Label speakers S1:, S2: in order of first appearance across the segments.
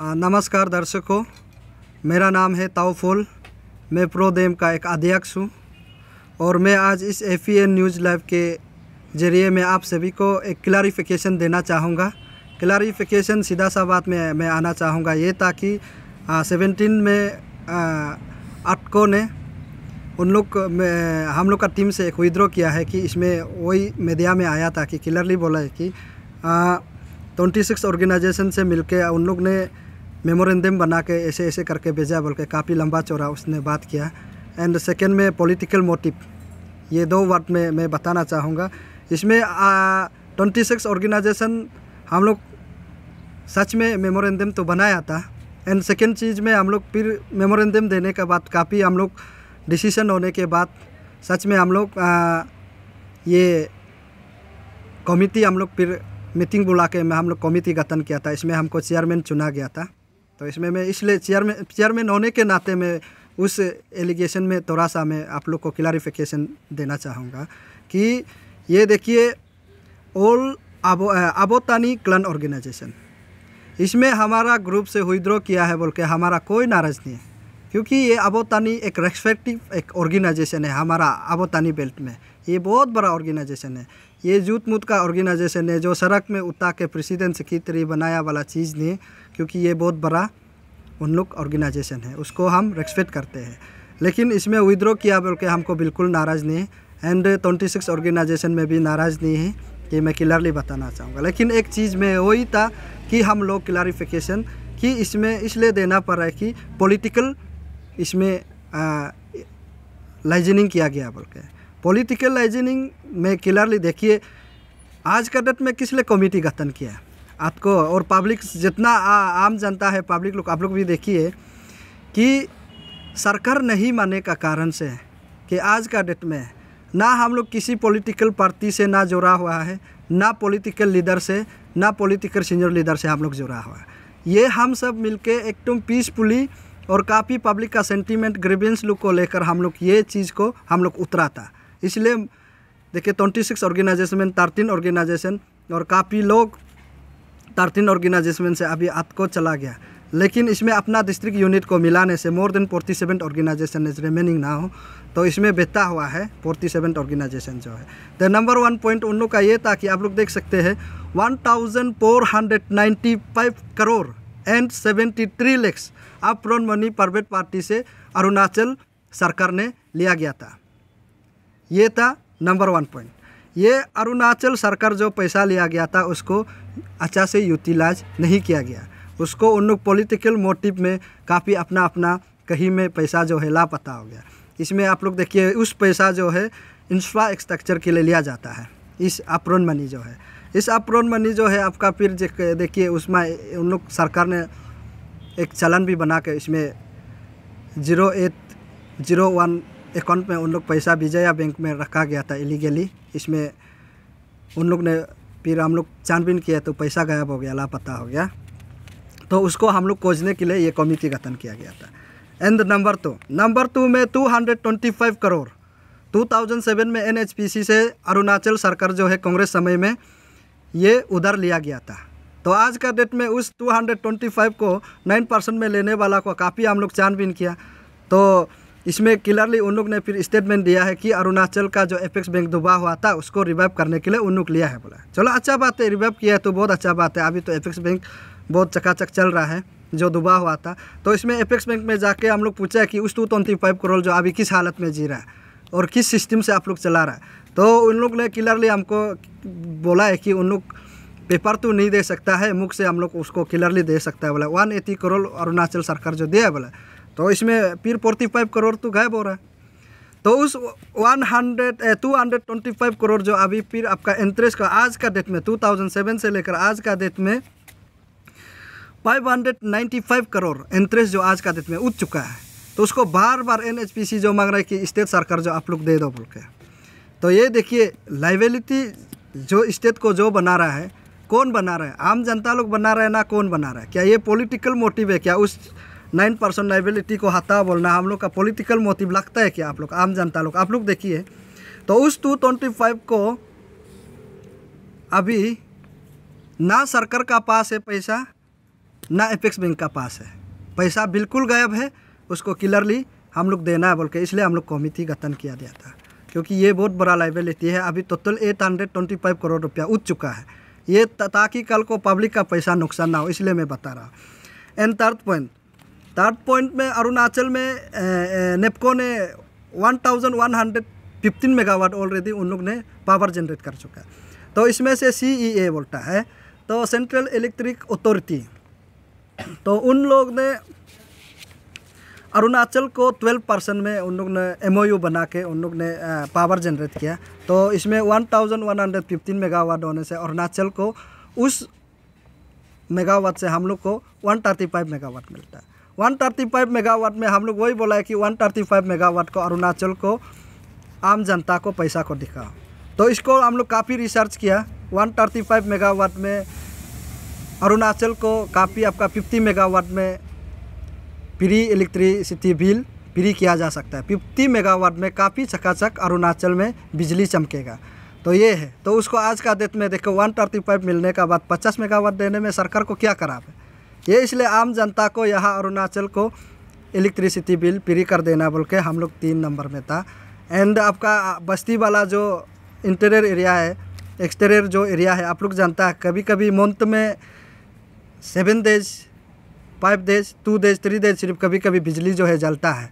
S1: नमस्कार दर्शकों मेरा नाम है ताउफुल मैं प्रोदेम का एक अध्यक्ष हूँ और मैं आज इस एफ न्यूज़ लाइव के ज़रिए मैं आप सभी को एक क्लारीफिकेशन देना चाहूँगा क्लारीफिकेशन सीधा सा बात में मैं आना चाहूँगा ये ताकि सेवेंटीन में अटको ने उन लोग हम लोग का टीम से एक विद्रो किया है कि इसमें वही मीडिया में आया था कि क्लियरली बोला है कि ट्वेंटी सिक्स ऑर्गेनाइजेशन से मिलके उन लोग ने मेमोरेंडम बना के ऐसे ऐसे करके भेजा बोल के काफ़ी लंबा चौड़ा उसने बात किया एंड सेकेंड में पॉलिटिकल मोटिव ये दो वर्ड में मैं बताना चाहूँगा इसमें ट्वेंटी सिक्स ऑर्गेनाइजेशन हम लोग सच में मेमोरेंडम तो बनाया था एंड सेकेंड चीज़ में हम लोग फिर मेमोरेंडम देने के बाद काफ़ी हम लोग डिसीशन होने के बाद सच में हम लोग ये कमिटी हम लोग फिर मीटिंग बुला के हम लोग कमिटी गठन किया था इसमें हमको चेयरमैन चुना गया था तो इसमें मैं इसलिए चेयरमैन चेयरमैन होने के नाते में उस एलिगेशन में थोड़ा सा मैं आप लोग को क्लैरिफिकेशन देना चाहूँगा कि ये देखिए ऑल आबो आबोतानी क्लन ऑर्गेनाइजेशन इसमें हमारा ग्रुप से विद्रॉ किया है बोल के हमारा कोई नाराज़ नहीं है क्योंकि ये आबोतानी एक रेस्पेक्टिव एक ऑर्गेनाइजेशन है हमारा आबोतानी बेल्ट में ये बहुत बड़ा ऑर्गेनाइजेशन है ये जूत मूत का ऑर्गेनाइजेशन है जो सड़क में उता के प्रेसिडेंट सेक्रेटरी बनाया वाला चीज़ नहीं क्योंकि ये बहुत बड़ा उन लोग ऑर्गेनाइजेशन है उसको हम रेस्पेक्ट करते हैं लेकिन इसमें विद्रो किया बोल के हमको बिल्कुल नाराज़ नहीं है एंड ट्वेंटी सिक्स ऑर्गेनाइजेशन में भी नाराज़ नहीं है कि मैं क्लियरली बताना चाहूँगा लेकिन एक चीज़ में वही था कि हम लोग क्लारीफिकेशन कि इसमें इसलिए देना पड़ रहा है कि पोलिटिकल इसमें लाइजनिंग किया गया बोल के पोलिटिकल लाइजनिंग में क्लियरली देखिए आज का डेट में किस लिए कमेटी गठन किया है आपको और पब्लिक जितना आ, आम जनता है पब्लिक लोग आप लोग भी देखिए कि सरकार नहीं माने का कारण से कि आज का डेट में ना हम लोग किसी पॉलिटिकल पार्टी से ना जुड़ा हुआ है ना पॉलिटिकल लीडर से ना पॉलिटिकल सीनियर लीडर से हम लोग जुड़ा हुआ है ये हम सब मिलके एकदम पीसफुली और काफ़ी पब्लिक का सेंटीमेंट ग्रीवेंस लुक को लेकर हम लोग ये चीज़ को हम लोग उतरा था इसलिए देखिए twenty six organisation thirteen organisation और काफ़ी लोग थर्टीन ऑर्गेनाइजेशन से अभी आपको चला गया लेकिन इसमें अपना डिस्ट्रिक्ट यूनिट को मिलाने से more than forty seven organisation is remaining ना हो तो इसमें बेहता हुआ है फोर्टी सेवन ऑर्गेनाइजेशन जो है द नंबर वन पॉइंट उन लोग का ये था कि आप लोग देख सकते हैं one thousand four hundred ninety five crore and seventy three lakhs upfront money private party से अरुणाचल सरकार ने लिया गया था ये था नंबर वन पॉइंट ये अरुणाचल सरकार जो पैसा लिया गया था उसको अच्छा से यूटिलाइज नहीं किया गया उसको उन लोग पोलिटिकल मोटिव में काफ़ी अपना अपना कहीं में पैसा जो है लापता हो गया इसमें आप लोग देखिए उस पैसा जो है इंफ्रास्ट्रक्चर के लिए लिया जाता है इस अप्रोन मनी जो है इस अप्रोन मनी जो है आपका फिर देखिए उसमें उन लोग सरकार ने एक चलन भी बना के इसमें zero eight zero one account में उन लोग पैसा विजया बैंक में रखा गया था इलीगली इसमें उन लोग ने फिर हम लोग छानबीन किया तो पैसा गायब हो गया लापता हो गया तो उसको हम लोग खोजने के लिए ये कमिटी गठन किया गया था and number two number two में two hundred twenty five crore 2007 में एनएचपीसी से अरुणाचल सरकार जो है कांग्रेस समय में ये उधर लिया गया था तो आज का डेट में उस 225 को 9 परसेंट में लेने वाला को काफ़ी हम लोग छानबीन किया तो इसमें क्लियरली उन लोग ने फिर स्टेटमेंट दिया है कि अरुणाचल का जो एपेक्स बैंक दुबा हुआ था उसको रिवाइव करने के लिए उन लोग लिया है बोला चलो अच्छा बात है रिवाइव किया है तो बहुत अच्छा बात है अभी तो एपेक्स बैंक बहुत चकाचक चल रहा है जो दुबा हुआ था तो इसमें एपेक्स बैंक में जाके हम लोग पूछा कि उस टू ट्वेंटी करोड़ जो अभी किस हालत में जी रहा है और किस सिस्टम से आप लोग चला रहा है तो उन लोग ने क्लियरली हमको बोला है कि उन लोग पेपर तो नहीं दे सकता है मुख से हम लोग उसको क्लियरली दे सकता है बोला वन एटी करोड़ अरुणाचल सरकार जो दिया है बोला तो इसमें फिर फोर्टी फाइव करोड़ तो गायब हो रहा है तो उस one hundred two hundred twenty five crore जो अभी फिर आपका इंटरेस्ट का आज का डेट में टू थाउजेंड सेवन से लेकर आज का डेट में five hundred ninety five crore interest जो आज का डेट में उठ चुका है तो उसको बार बार एन एच पी सी जो मांग रहा है कि स्टेट सरकार जो आप लोग दे दो बोल के तो ये देखिए लाइबिलिटी जो स्टेट को जो बना रहा है कौन बना रहा है आम जनता लोग बना रहा है ना कौन बना रहा है क्या ये पॉलिटिकल मोटिव है क्या उस नाइन परसेंट लाइबिलिटी को हटा बोलना हम लोग का पॉलिटिकल मोटिव लगता है क्या आप लोग आम जनता लोग आप लोग देखिए तो उस टू ट्वेंटी फाइव को अभी ना सरकार का पास है पैसा ना एपेक्स बैंक का पास है पैसा बिल्कुल गायब है उसको क्लियरली हम लोग देना है बोल के इसलिए हम लोग कमिटी गठन किया गया था क्योंकि ये बहुत बड़ा लाइबिलिटी है अभी total eight hundred twenty five crore रुपया उठ चुका है ये ताकि कल को पब्लिक का पैसा नुकसान ना हो इसलिए मैं बता रहा हूँ and third point third point में अरुणाचल में नेपको eh, eh, ने 1115 मेगावाट ऑलरेडी उन लोग ने पावर जनरेट कर चुका है तो इसमें से सी ई ए बोलता है तो सेंट्रल इलेक्ट्रिक अथॉरिटी तो उन लोग ने अरुणाचल को 12 परसेंट में उन लोग ने एमओयू बना के उन लोग ने पावर eh, जनरेट किया तो इसमें 1115 मेगावाट होने से अरुणाचल को उस मेगावाट से हम लोग को 135 मेगावाट मिलता है 135 मेगावाट में हम लोग वही बोला है कि 135 मेगावाट को अरुणाचल को आम जनता को पैसा को दिखाओ तो इसको हम लोग काफ़ी रिसर्च किया 135 मेगावाट में अरुणाचल को काफ़ी आपका 50 मेगावाट में फ्री इलेक्ट्रिसिटी बिल फ्री किया जा सकता है 50 मेगावाट में काफ़ी चकाचक अरुणाचल में बिजली चमकेगा तो ये है तो उसको आज का डेट में देखो 135 मिलने का बाद 50 मेगावाट देने में सरकार को क्या खराब है ये इसलिए आम जनता को यहाँ अरुणाचल को इलेक्ट्रिसिटी बिल फ्री कर देना बोल के हम लोग तीन नंबर में था एंड आपका बस्ती वाला जो इंटेरियर एरिया है एक्सटेरियर जो एरिया है आप लोग जानता है कभी कभी मंथ में seven days five days two days three days सिर्फ कभी कभी बिजली जो है जलता है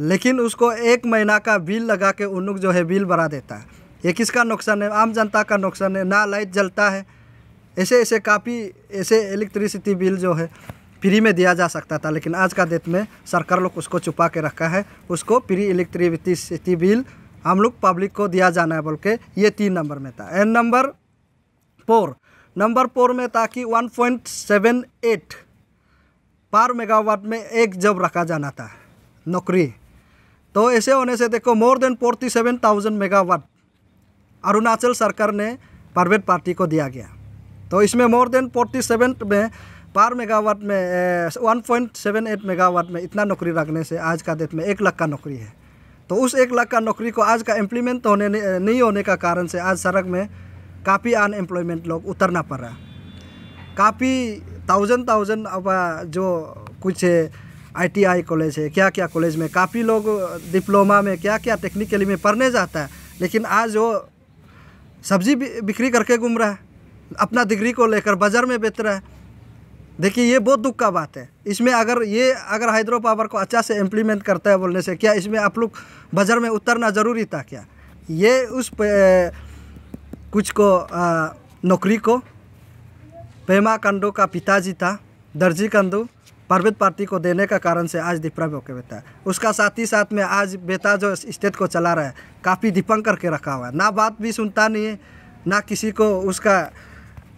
S1: लेकिन उसको एक महीना का बिल लगा के उन लोग जो है बिल बढ़ा देता है ये किसका नुकसान है आम जनता का नुकसान है ना लाइट जलता है ऐसे ऐसे काफ़ी ऐसे इलेक्ट्रिसिटी बिल जो है फ्री में दिया जा सकता था लेकिन आज का डेट में सरकार लोग उसको छुपा के रखा है उसको फ्री इलेक्ट्रिसिटी बिल हम लोग पब्लिक को दिया जाना है बोल के ये तीन नंबर में था and number four number four में था कि वन पॉइंट सेवन एट पर मेगावाट में एक जब रखा जाना था नौकरी तो ऐसे होने से देखो more than forty seven thousand megawatt Arunachal सरकार ने प्राइवेट पार्टी को दिया गया तो इसमें मोर देन फोर्टी सेवन में पार मेगावाट में one point seven eight megawatt में इतना नौकरी रखने से आज का डेट में एक लाख का नौकरी है तो उस एक लाख का नौकरी को आज का इम्प्लीमेंट होने नहीं होने का कारण से आज सड़क में काफ़ी अनएम्प्लॉयमेंट लोग उतरना पड़ रहा काफ़ी थाउजेंड थाउजेंड अब जो कुछ है आई कॉलेज है क्या क्या कॉलेज में काफ़ी लोग डिप्लोमा में क्या क्या टेक्निकली में पढ़ने जाता है लेकिन आज वो सब्जी बिक्री करके घूम रहा है अपना डिग्री को लेकर बाज़ार में बेच रहा है देखिए ये बहुत दुख का बात है इसमें अगर ये अगर हाइड्रो पावर को अच्छा से इम्प्लीमेंट करता है बोलने से क्या इसमें आप लोग बाज़ार में उतरना ज़रूरी था क्या ये उस पे, कुछ को नौकरी को पेमा कंडो का पिताजी था दर्जी कंडो पर्वत पार्टी को देने का कारण से आज डिप्राइव होकर बेटा है उसका साथ ही साथ में आज बेटा जो स्टेट को चला रहा है काफ़ी दीपंग करके रखा हुआ है ना बात भी सुनता नहीं है ना किसी को उसका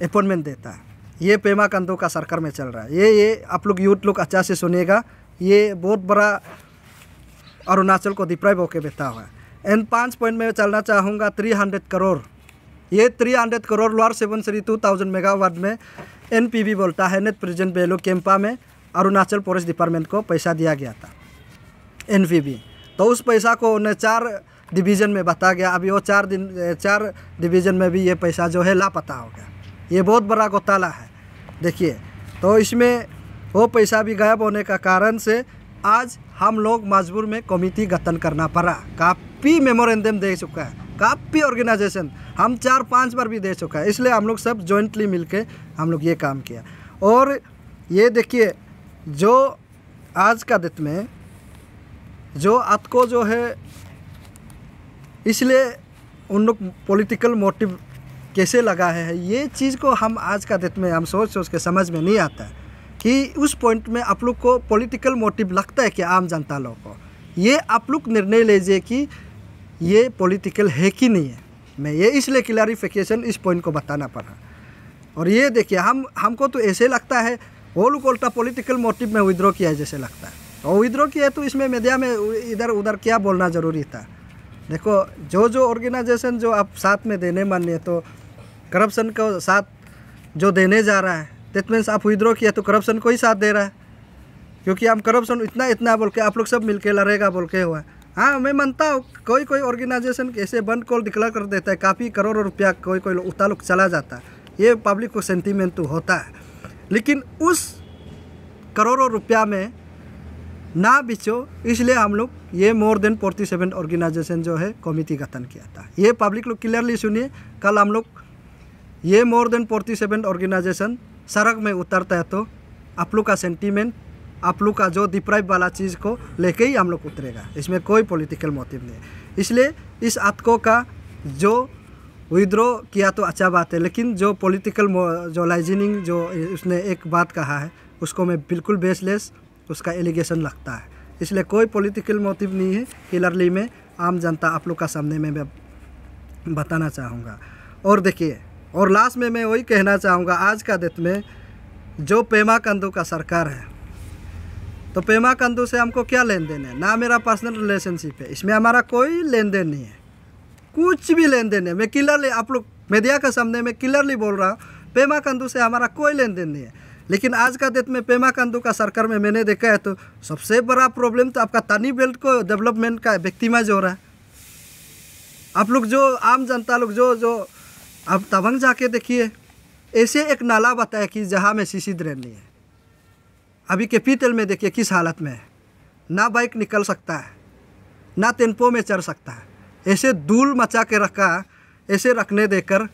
S1: अपॉइंटमेंट देता है ये पेमा कंदो का सरकार में चल रहा है ये ये आप लोग यूथ लोग अच्छा से सुनेगा ये बहुत बड़ा अरुणाचल को डिप्राइव होकर बैठा हुआ है एंड पाँच पॉइंट में चलना चाहूँगा थ्री हंड्रेड करोड़ ये three hundred crore Lower Subansiri two thousand megawatt में एन पी वी बोलता है नेट प्रेजेंट बेलो कैंपा में अरुणाचल फॉरेस्ट डिपार्टमेंट को पैसा दिया गया था एन पी वी तो उस पैसा को उन्हें चार डिवीज़न में बताया गया अभी वो चार दिन चार डिवीज़न में भी ये पैसा जो है लापता हो गया ये बहुत बड़ा घोटाला है देखिए तो इसमें वो पैसा भी गायब होने का कारण से आज हम लोग मजबूर में कमिटी गठन करना पड़ा काफ़ी मेमोरेंडम दे चुका है काफ़ी ऑर्गेनाइजेशन हम चार पांच बार भी दे चुका है इसलिए हम लोग सब जॉइंटली मिलके हम लोग ये काम किया और ये देखिए जो आज का दिन में जो आपको जो है इसलिए उन लोग पोलिटिकल मोटिव कैसे लगा है ये चीज़ को हम आज का डेट में हम सोच सोच के समझ में नहीं आता कि उस पॉइंट में आप लोग को पॉलिटिकल मोटिव लगता है कि आम जनता लोग को ये आप लोग निर्णय लीजिए कि ये पॉलिटिकल है कि नहीं है मैं ये इसलिए क्लैरिफिकेशन इस पॉइंट को बताना पड़ा और ये देखिए हम हमको तो ऐसे लगता है वो लोग उल्टा पॉलिटिकल मोटिव में विद्रॉ किया है जैसे लगता है और विद्रॉ किया है तो इसमें मीडिया में इधर उधर क्या बोलना ज़रूरी था देखो जो जो ऑर्गेनाइजेशन जो आप साथ में देने मान्य तो करप्शन को साथ जो देने जा रहा है दैट मीन्स आप विद्रॉ किया तो करप्शन को ही साथ दे रहा है क्योंकि हम करप्शन इतना इतना बोल के आप लोग सब मिल के लड़ेगा बोल के हुआ हाँ मैं मानता हूँ कोई कोई ऑर्गेनाइजेशन ऐसे बंद कॉल दिखला कर देता है काफ़ी करोड़ों रुपया कोई कोई उतार चला जाता है ये पब्लिक को सेंटीमेंट तो होता है लेकिन उस करोड़ों रुपया में ना बिचो इसलिए हम लोग ये more than forty seven organisation जो है कमिटी गठन किया था ये पब्लिक लोग क्लियरली सुनिए कल हम लोग ये more than forty seven organisation सड़क में उतरता है तो आप लोग का सेंटीमेंट आप लोग का जो डिप्राइव वाला चीज़ को लेके ही हम लोग उतरेगा इसमें कोई पॉलिटिकल मोटिव नहीं इसलिए इस आतको का जो विद्रो किया तो अच्छा बात है लेकिन जो पॉलिटिकल जो लाइजनिंग जो उसने एक बात कहा है उसको मैं बिल्कुल बेसलेस उसका एलिगेशन लगता है इसलिए कोई पॉलिटिकल मोटिव नहीं है क्लियरली मैं आम जनता आप लोग का सामने में मैं बताना चाहूँगा और देखिए और लास्ट में मैं वही कहना चाहूँगा आज का डेट में जो पेमा कंदू का सरकार है तो पेमा कंदू से हमको क्या लेन देन है ना मेरा पर्सनल रिलेशनशिप है इसमें हमारा कोई लेन देन नहीं है कुछ भी लेन देन है मैं क्लियरली आप लोग मीडिया के सामने मैं क्लियरली बोल रहा हूँ पेमा कंदू से हमारा कोई लेन देन नहीं है लेकिन आज का डेट में पेमा कांदू का सरकार में मैंने देखा है तो सबसे बड़ा प्रॉब्लम तो आपका तानी बेल्ट को डेवलपमेंट का व्यक्तिमाइज हो रहा है आप लोग जो आम जनता लोग जो जो आप तवंग जाके देखिए ऐसे एक नाला बताया कि जहाँ में सीसी ड्रेन नहीं है अभी पीतल में देखिए किस हालत में है ना बाइक निकल सकता है ना टेम्पो में चढ़ सकता है ऐसे धूल मचा के रखा ऐसे रखने देकर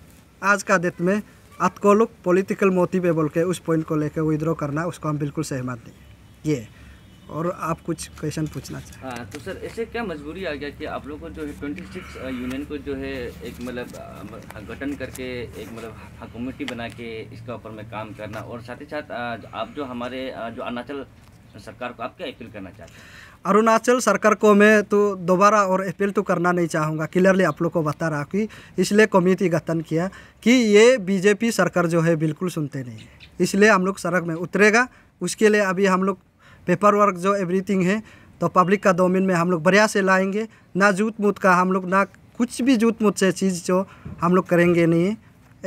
S1: आज का डेट में आपको लोग पॉलिटिकल मोटिव बोल के उस पॉइंट को लेकर विद्रॉ करना उसको हम बिल्कुल सहमत नहीं ये और आप कुछ क्वेश्चन पूछना चाहिए हाँ तो सर ऐसे क्या मजबूरी आ गया कि आप लोग को जो है ट्वेंटी सिक्स यूनियन को जो है एक मतलब गठन करके एक मतलब कमेटी बना के इसके ऊपर में काम करना और साथ ही साथ आप जो हमारे जो अरुणाचल तो सरकार को आप क्या अपील करना चाहते हैं अरुणाचल सरकार को मैं तो दोबारा और अपील तो करना नहीं चाहूँगा क्लियरली आप लोग को बता रहा कि इसलिए कमेटी गठन किया कि ये बीजेपी सरकार जो है बिल्कुल सुनते नहीं है इसलिए हम लोग सड़क में उतरेगा उसके लिए अभी हम लोग पेपर वर्क जो एवरीथिंग है तो पब्लिक का डोमेन में हम लोग बढ़िया से लाएंगे ना जूत मूत का हम लोग ना कुछ भी जूत मूत से चीज़ जो हम लोग करेंगे नहीं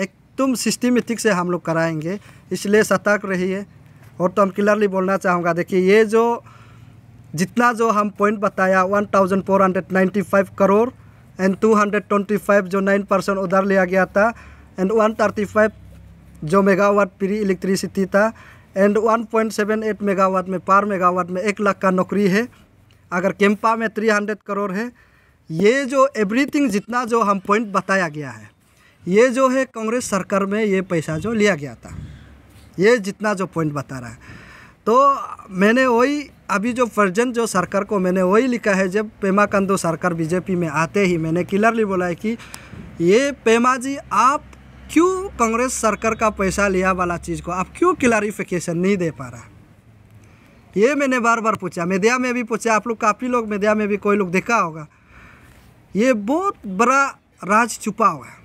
S1: एकदम सिस्टमेटिक से हम लोग कराएंगे इसलिए सतर्क रहिए और तो हम क्लियरली बोलना चाहूँगा देखिए ये जो जितना जो हम पॉइंट बताया 1495 करोड़ एंड 225 जो 9 परसेंट उधार लिया गया था एंड 135 जो मेगावाट प्री इलेक्ट्रिसिटी था एंड 1.78 मेगावाट में पार मेगावाट में एक लाख का नौकरी है अगर कैंपा में 300 करोड़ है ये जो एवरीथिंग जितना जो हम पॉइंट बताया गया है ये जो है कांग्रेस सरकार में ये पैसा जो लिया गया था ये जितना जो पॉइंट बता रहा है तो मैंने वही अभी जो वर्जन जो सरकार को मैंने वही लिखा है जब पेमा कंदो सरकार बीजेपी में आते ही मैंने क्लियरली बोला है कि ये पेमा जी आप क्यों कांग्रेस सरकार का पैसा लिया वाला चीज़ को आप क्यों क्लैरिफिकेशन नहीं दे पा रहा ये मैंने बार बार पूछा मीडिया में भी पूछा आप लोग काफ़ी लोग मीडिया में भी कोई लोग देखा होगा ये बहुत बड़ा राज छुपा हुआ है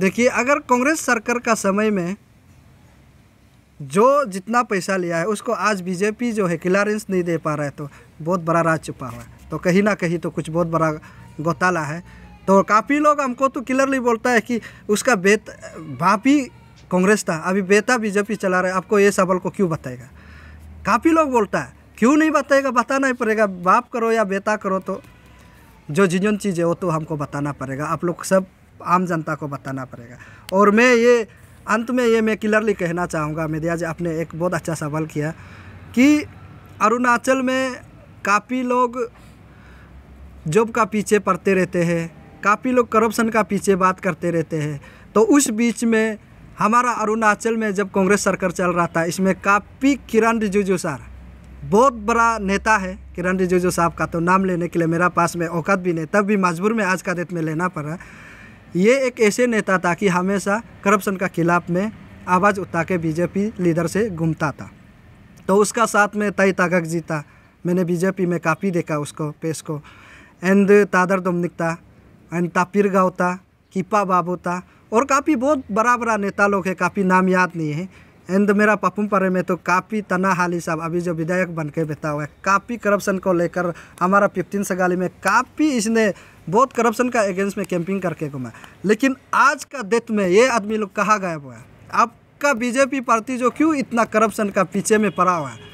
S1: देखिए अगर कांग्रेस सरकार का समय में जो जितना पैसा लिया है उसको आज बीजेपी जो है क्लियरेंस नहीं दे पा रहा है तो बहुत बड़ा राज छुपा हुआ है तो कहीं ना कहीं तो कुछ बहुत बड़ा घोटाला है तो काफ़ी लोग हमको तो क्लियरली बोलता है कि उसका बेत बाप ही कांग्रेस था अभी बेटा बीजेपी चला रहा है आपको ये सवाल को क्यों बताएगा काफ़ी लोग बोलता है क्यों नहीं बताएगा बताना ही पड़ेगा बाप करो या बेटा करो तो जो जिन चीज़ है वो तो हमको बताना पड़ेगा आप लोग सब आम जनता को बताना पड़ेगा और मैं ये अंत में ये मैं क्लियरली कहना चाहूँगा मेदिया जी आपने एक बहुत अच्छा सवाल किया कि अरुणाचल में काफ़ी लोग जॉब का पीछे पड़ते रहते हैं काफ़ी लोग करप्शन का पीछे बात करते रहते हैं तो उस बीच में हमारा अरुणाचल में जब कांग्रेस सरकार चल रहा था इसमें काफ़ी किरण रिजिजू सर बहुत बड़ा नेता है किरण रिजिजू साहब का तो नाम लेने के लिए मेरा पास में औकात भी नहीं तब भी मजबूर में आज का डेट में लेना पड़ा ये एक ऐसे नेता था कि हमेशा करप्शन का खिलाफ में आवाज़ उठा के बीजेपी लीडर से घूमता था तो उसका साथ में तई ताकक जी था मैंने बीजेपी में काफ़ी देखा उसको पेश को एंड तादर दोमनिक था एंड तापिर गाँव था किपा बाबू था और काफ़ी बहुत बड़ा बड़ा नेता लोग हैं काफ़ी नाम याद नहीं है एंड मेरा पपू परे में तो काफ़ी तना हाली साहब अभी जो विधायक बन के बैठा हुआ है काफ़ी करप्शन को लेकर हमारा फिफ्टीन सगाली में काफ़ी इसने बहुत करप्शन का अगेंस्ट में कैंपिंग करके घुमा लेकिन आज का डेट में ये आदमी लोग कहाँ गायब हुआ है आपका बीजेपी पार्टी जो क्यों इतना करप्शन का पीछे में पड़ा हुआ है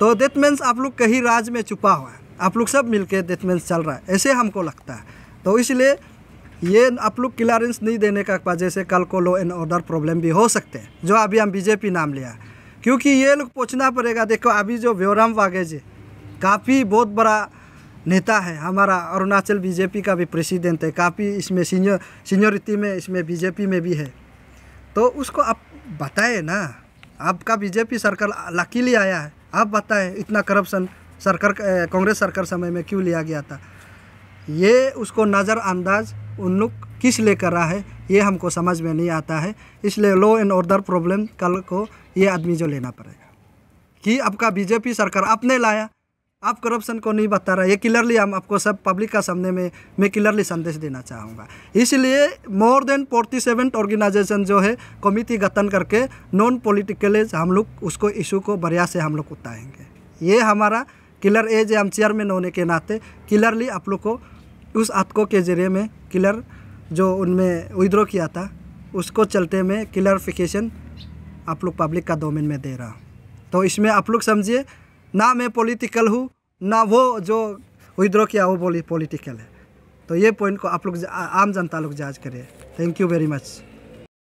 S1: तो डेथ मीन्स आप लोग कहीं राज में छुपा हुआ है आप लोग सब मिलके डेथ मीन्स चल रहा है ऐसे हमको लगता है तो इसलिए ये आप लोग क्लियरेंस नहीं देने का वजह से कल को लॉ एंड ऑर्डर प्रॉब्लम भी हो सकते हैं जो अभी हम बीजेपी नाम लिया क्योंकि ये लोग पूछना पड़ेगा देखो अभी जो व्यवराम वागे जी काफ़ी बहुत बड़ा नेता है हमारा अरुणाचल बीजेपी का भी प्रेसिडेंट है काफ़ी इसमें सीनियर सीनियरिटी में इसमें बीजेपी में भी है तो उसको आप बताए ना आपका बीजेपी सरकार लकीली आया है आप बताएं इतना करप्शन सरकार कांग्रेस सरकार समय में क्यों लिया गया था ये उसको नज़रअंदाज उन लोग किस ले कर रहा है ये हमको समझ में नहीं आता है इसलिए लॉ एंड ऑर्डर प्रॉब्लम कल को ये आदमी जो लेना पड़ेगा कि आपका बीजेपी सरकार आपने लाया आप करप्शन को नहीं बता रहा ये क्लियरली हम आपको सब पब्लिक का सामने में मैं क्लियरली संदेश देना चाहूँगा इसलिए more than forty seven organisation जो है कमिटी गठन करके नॉन पॉलिटिकलेज हम लोग उसको इशू को बढ़िया से हम लोग उतारेंगे ये हमारा क्लियर एज हम चेयरमैन होने के नाते क्लियरली आप लोग को उस आतको के जरिए में क्लियर जो उनमें विद्रोह किया था उसको चलते में क्लियरफिकेशन आप लोग पब्लिक का डोमेन में दे रहा हूँ तो इसमें आप लोग समझिए ना मैं पॉलिटिकल हूँ ना वो जो विद्रोह किया वो बोली पॉलिटिकल है तो ये पॉइंट को आप लोग आम जनता लोग जांच करिए थैंक यू वेरी मच